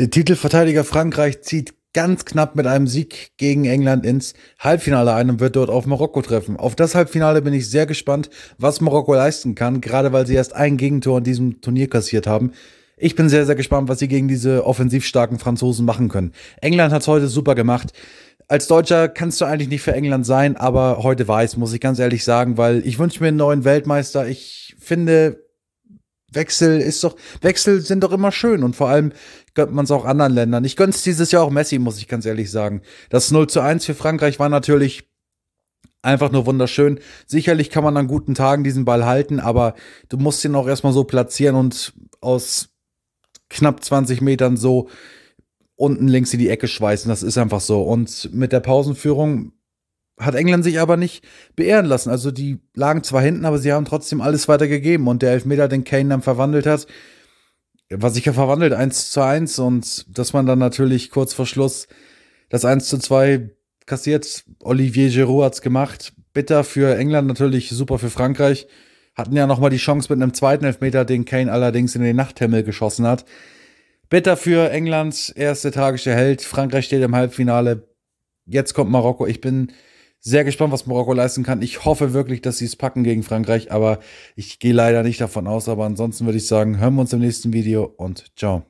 Der Titelverteidiger Frankreich zieht ganz knapp mit einem Sieg gegen England ins Halbfinale ein und wird dort auf Marokko treffen. Auf das Halbfinale bin ich sehr gespannt, was Marokko leisten kann, gerade weil sie erst ein Gegentor in diesem Turnier kassiert haben. Ich bin sehr, sehr gespannt, was sie gegen diese offensiv starken Franzosen machen können. England hat es heute super gemacht. Als Deutscher kannst du eigentlich nicht für England sein, aber heute war es, muss ich ganz ehrlich sagen, weil ich wünsche mir einen neuen Weltmeister. Ich finde, Wechsel ist doch, Wechsel sind doch immer schön und vor allem gönnt man es auch anderen Ländern. Ich gönn's dieses Jahr auch Messi, muss ich ganz ehrlich sagen. Das 0 zu 1 für Frankreich war natürlich einfach nur wunderschön. Sicherlich kann man an guten Tagen diesen Ball halten, aber du musst ihn auch erstmal so platzieren und aus knapp 20 Metern so unten links in die Ecke schweißen. Das ist einfach so. Und mit der Pausenführung hat England sich aber nicht beehren lassen. Also die lagen zwar hinten, aber sie haben trotzdem alles weitergegeben. Und der Elfmeter, den Kane dann verwandelt hat, war sicher verwandelt, 1 zu 1. Und dass man dann natürlich kurz vor Schluss das 1 zu 2 kassiert. Olivier Giroud hat's gemacht. Bitter für England, natürlich super für Frankreich. Hatten ja nochmal die Chance mit einem zweiten Elfmeter, den Kane allerdings in den Nachthimmel geschossen hat. Bitter für England, erste tragische Held. Frankreich steht im Halbfinale. Jetzt kommt Marokko. Ich bin sehr gespannt, was Marokko leisten kann. Ich hoffe wirklich, dass sie es packen gegen Frankreich, aber ich gehe leider nicht davon aus. Aber ansonsten würde ich sagen, hören wir uns im nächsten Video und ciao.